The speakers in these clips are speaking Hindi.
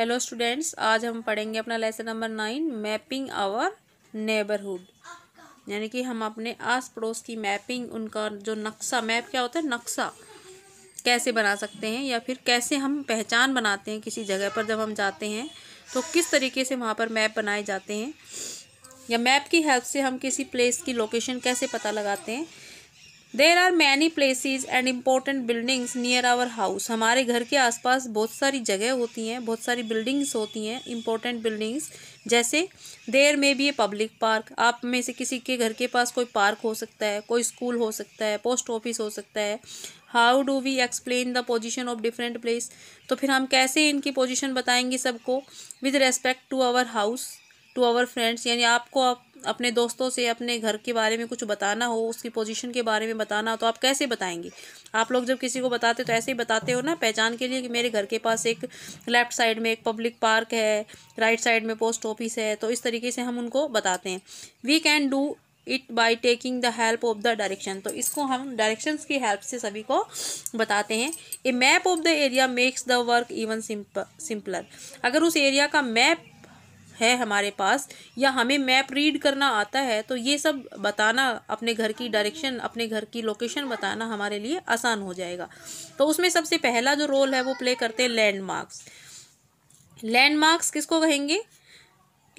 हेलो स्टूडेंट्स आज हम पढ़ेंगे अपना lesson number nine mapping our neighbourhood यानी कि हम अपने आस पड़ोस की मैपिंग उनका जो नक्शा मैप क्या होता है नक्शा कैसे बना सकते हैं या फिर कैसे हम पहचान बनाते हैं किसी जगह पर जब हम जाते हैं तो किस तरीके से वहाँ पर मैप बनाए जाते हैं या मैप की हेल्प से हम किसी प्लेस की लोकेशन कैसे पता लगाते हैं there are many places and important buildings near our house हमारे घर के आसपास बहुत सारी जगह होती हैं बहुत सारी बिल्डिंग्स होती हैं इम्पोर्टेंट बिल्डिंग्स जैसे देर में भी ए पब्लिक पार्क आप में से किसी के घर के पास कोई पार्क हो सकता है कोई स्कूल हो सकता है पोस्ट ऑफिस हो सकता है how do we explain the position of different place तो फिर हम कैसे इनकी पोजिशन बताएंगे सबको with respect to our house to our friends यानी आपको आप अपने दोस्तों से अपने घर के बारे में कुछ बताना हो उसकी पोजीशन के बारे में बताना हो तो आप कैसे बताएंगे आप लोग जब किसी को बताते तो ऐसे ही बताते हो ना पहचान के लिए कि मेरे घर के पास एक लेफ़्ट साइड में एक पब्लिक पार्क है राइट साइड में पोस्ट ऑफिस है तो इस तरीके से हम उनको बताते हैं we can do it by taking the help of the direction तो इसको हम डायरेक्शन की हेल्प से सभी को बताते हैं a map of the area makes the work even simpler अगर उस एरिया का मैप है हमारे पास या हमें मैप रीड करना आता है तो ये सब बताना अपने घर की डायरेक्शन अपने घर की लोकेशन बताना हमारे लिए आसान हो जाएगा तो उसमें सबसे पहला जो रोल है वो प्ले करते हैं लैंडमार्क्स लैंडमार्क्स किसको कहेंगे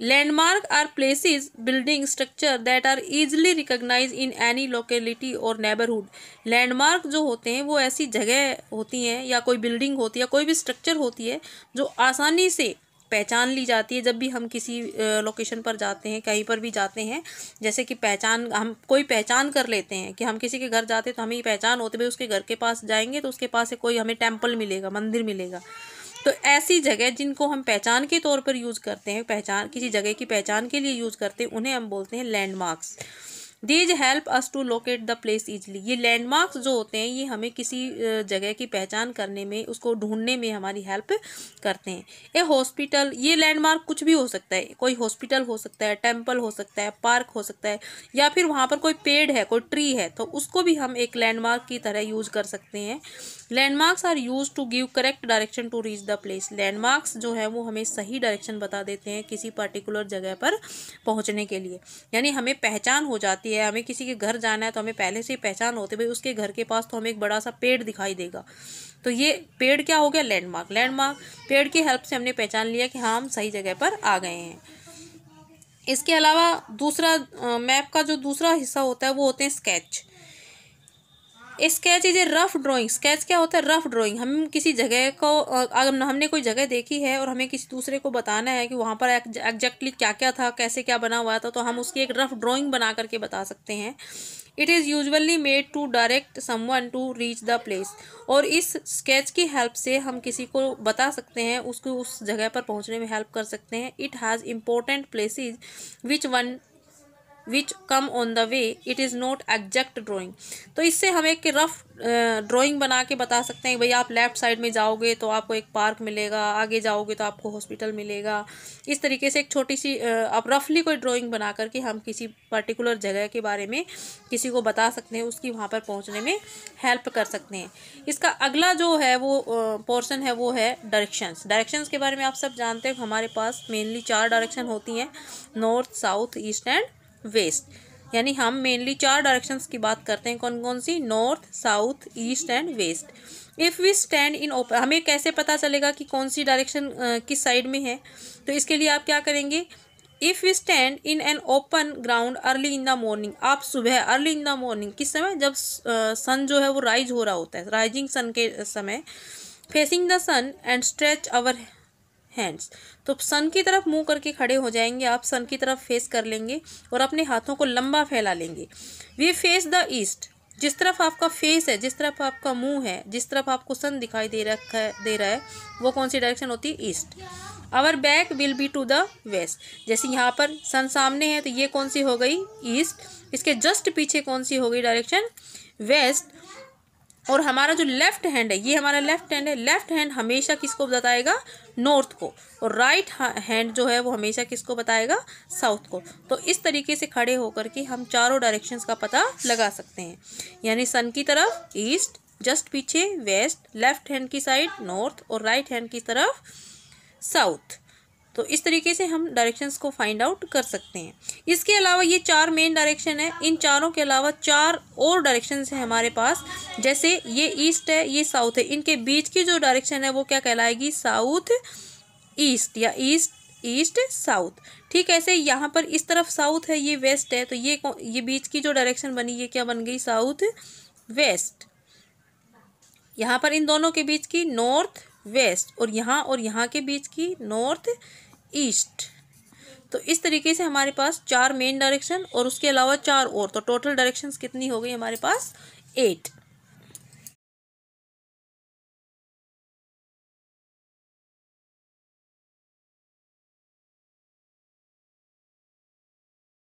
landmark are places building structure that are easily recognize in any locality और नेबरहुड लैंडमार्क जो होते हैं वो ऐसी जगह होती हैं या कोई बिल्डिंग होती है कोई भी स्ट्रक्चर होती है जो आसानी से पहचान ली जाती है जब भी हम किसी लोकेशन पर जाते हैं कहीं पर भी जाते हैं जैसे कि पहचान हम कोई पहचान कर लेते हैं कि हम किसी के घर जाते हैं तो हमें पहचान होते भाई उसके घर के पास जाएंगे तो उसके पास से कोई हमें टेम्पल मिलेगा मंदिर मिलेगा तो ऐसी जगह जिनको हम पहचान के तौर पर यूज़ करते हैं पहचान किसी जगह की पहचान के लिए यूज़ करते हैं उन्हें हम बोलते हैं landmarks these help us to locate the place easily ये लैंडमार्क्स जो होते हैं ये हमें किसी जगह की पहचान करने में उसको ढूंढने में हमारी हेल्प करते हैं ए हॉस्पिटल ये लैंडमार्क कुछ भी हो सकता है कोई हॉस्पिटल हो सकता है टेम्पल हो सकता है पार्क हो सकता है या फिर वहाँ पर कोई पेड़ है कोई ट्री है तो उसको भी हम एक लैंडमार्क की तरह यूज कर सकते हैं landmarks are use to give correct direction to reach the place landmarks जो है वो हमें सही डायरेक्शन बता देते हैं किसी पर्टिकुलर जगह पर पहुँचने के लिए यानी हमें पहचान हो जाती होती है हमें किसी के घर जाना है तो हमें पहले से ही पहचान होते भाई उसके घर के पास तो हमें एक बड़ा सा पेड़ दिखाई देगा तो ये पेड़ क्या हो गया लैंडमार्क लैंडमार्क पेड़ की हेल्प से हमने पहचान लिया कि हाँ हम सही जगह पर आ गए हैं इसके अलावा दूसरा मैप का जो दूसरा हिस्सा होता है वो होते हैं sketch sketch is a rough drawing sketch क्या होता है रफ ड्राइंग हम किसी जगह को अगर हमने कोई जगह देखी है और हमें किसी दूसरे को बताना है कि वहाँ पर एग्जैक्टली क्या क्या था कैसे क्या बना हुआ था तो हम उसकी एक रफ ड्राइंग बना करके बता सकते हैं it is usually made to direct someone to reach the place और इस स्केच की हेल्प से हम किसी को बता सकते हैं उसको उस जगह पर पहुँचने में हेल्प कर सकते हैं it has important places which one which come on the way it is not exact drawing तो इससे हम एक रफ़ ड्राइंग बना के बता सकते हैं भैया आप लेफ़्ट साइड में जाओगे तो आपको एक पार्क मिलेगा आगे जाओगे तो आपको हॉस्पिटल मिलेगा इस तरीके से एक छोटी सी आप रफली कोई ड्राइंग बना करके हम किसी पर्टिकुलर जगह के बारे में किसी को बता सकते हैं उसकी वहाँ पर पहुँचने में हेल्प कर सकते हैं इसका अगला जो है वो पोर्सन है वो है डायरेक्शंस डायरेक्शंस के बारे में आप सब जानते हो हमारे पास मेनली चार डायरेक्शन होती हैं north south east and west यानी हम मेनली चार डायरेक्शंस की बात करते हैं कौन कौन सी north south east and west if we stand in open हमें कैसे पता चलेगा कि कौन सी डायरेक्शन किस साइड में है तो इसके लिए आप क्या करेंगे if we stand in an open ground early in the morning आप सुबह अर्ली इन द मॉर्निंग किस समय जब सन जो है वो राइज हो रहा होता है राइजिंग सन के समय facing the sun and stretch our hands तो सन की तरफ मुंह करके खड़े हो जाएंगे आप सन की तरफ फेस कर लेंगे और अपने हाथों को लंबा फैला लेंगे वी फेस द ईस्ट जिस तरफ आपका फेस है जिस तरफ आपका मुंह है जिस तरफ आपको सन दिखाई दे रखा है दे रहा है वो कौन सी डायरेक्शन होती है east our back will be to the west जैसे यहाँ पर सन सामने है तो ये कौन सी हो गई ईस्ट इसके जस्ट पीछे कौन सी हो गई डायरेक्शन वेस्ट और हमारा जो लेफ्ट हैंड है ये हमारा लेफ्ट हैंड है लेफ्ट हैंड हमेशा किसको बताएगा नॉर्थ को और राइट हैंड जो है वो हमेशा किसको बताएगा साउथ को तो इस तरीके से खड़े होकर के हम चारों डायरेक्शंस का पता लगा सकते हैं यानी सन की तरफ ईस्ट जस्ट पीछे वेस्ट लेफ्ट हैंड की साइड नॉर्थ और राइट हैंड की तरफ साउथ तो इस तरीके से हम डायरेक्शंस को फाइंड आउट कर सकते हैं इसके अलावा ये चार मेन डायरेक्शन है इन चारों के अलावा चार और डायरेक्शंस हैं हमारे पास जैसे ये ईस्ट है ये साउथ है इनके बीच की जो डायरेक्शन है वो क्या कहलाएगी साउथ ईस्ट या ईस्ट ईस्ट साउथ ठीक ऐसे यहाँ पर इस तरफ साउथ है ये वेस्ट है तो ये ये बीच की जो डायरेक्शन बनी ये क्या बन गई साउथ वेस्ट यहाँ पर इन दोनों के बीच की नॉर्थ वेस्ट और यहाँ और यहाँ के बीच की नॉर्थ ईस्ट तो इस तरीके से हमारे पास चार मेन डायरेक्शन और उसके अलावा चार और तो टोटल डायरेक्शंस कितनी हो गई हमारे पास एट